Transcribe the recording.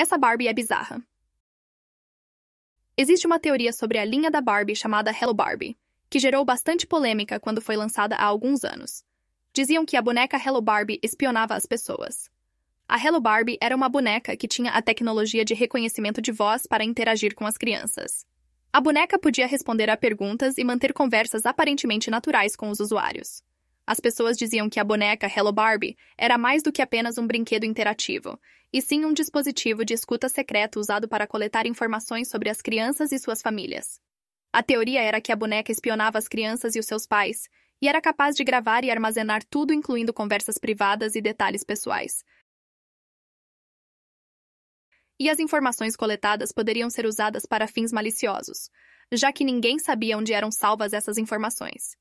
Essa Barbie é bizarra. Existe uma teoria sobre a linha da Barbie chamada Hello Barbie, que gerou bastante polêmica quando foi lançada há alguns anos. Diziam que a boneca Hello Barbie espionava as pessoas. A Hello Barbie era uma boneca que tinha a tecnologia de reconhecimento de voz para interagir com as crianças. A boneca podia responder a perguntas e manter conversas aparentemente naturais com os usuários. As pessoas diziam que a boneca Hello Barbie era mais do que apenas um brinquedo interativo, e sim um dispositivo de escuta secreto usado para coletar informações sobre as crianças e suas famílias. A teoria era que a boneca espionava as crianças e os seus pais, e era capaz de gravar e armazenar tudo, incluindo conversas privadas e detalhes pessoais. E as informações coletadas poderiam ser usadas para fins maliciosos, já que ninguém sabia onde eram salvas essas informações.